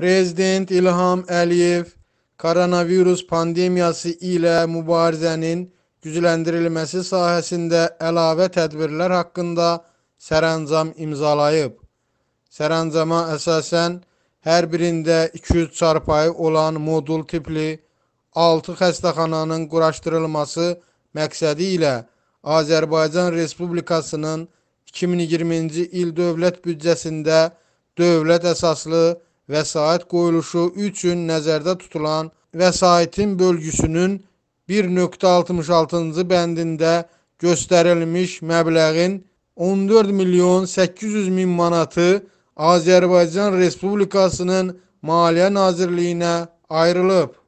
Prezident İlham Əliyev koronavirus pandemiyası ilə mübarizənin gücləndirilməsi sahəsində əlavə tədbirlər haqqında sərəncam imzalayıb. Sərəncama əsasən hər birində 200 çarpayı olan modul tipli 6 xəstəxananın quraşdırılması məqsədi ilə Azərbaycan Respublikasının 2020-ci il dövlət büdcəsində dövlət əsaslı vəsait qoyuluşu üçün nəzərdə tutulan vəsaitin bölgüsünün 1.66-cı bəndində göstərilmiş məbləğin 14 milyon 800 min manatı Azərbaycan Respublikasının Maliyyə Nazirliyinə ayrılıb.